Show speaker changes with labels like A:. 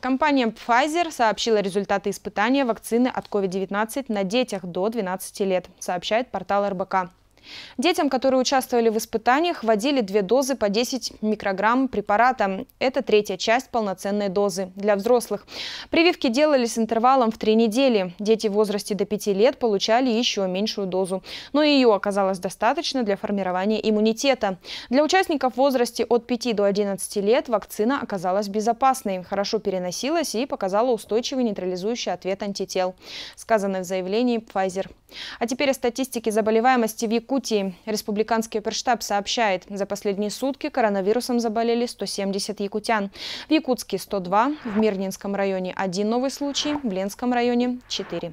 A: Компания Pfizer сообщила результаты испытания вакцины от COVID-19 на детях до 12 лет, сообщает портал РБК. Детям, которые участвовали в испытаниях, вводили две дозы по 10 микрограмм препарата. Это третья часть полноценной дозы для взрослых. Прививки делались с интервалом в три недели. Дети в возрасте до 5 лет получали еще меньшую дозу. Но ее оказалось достаточно для формирования иммунитета. Для участников в возрасте от 5 до 11 лет вакцина оказалась безопасной, хорошо переносилась и показала устойчивый нейтрализующий ответ антител, сказано в заявлении Pfizer. А теперь о статистике заболеваемости в Якутии Якутии. Республиканский оперштаб сообщает, за последние сутки коронавирусом заболели 170 якутян. В Якутске 102, в Мирнинском районе один новый случай, в Ленском районе 4.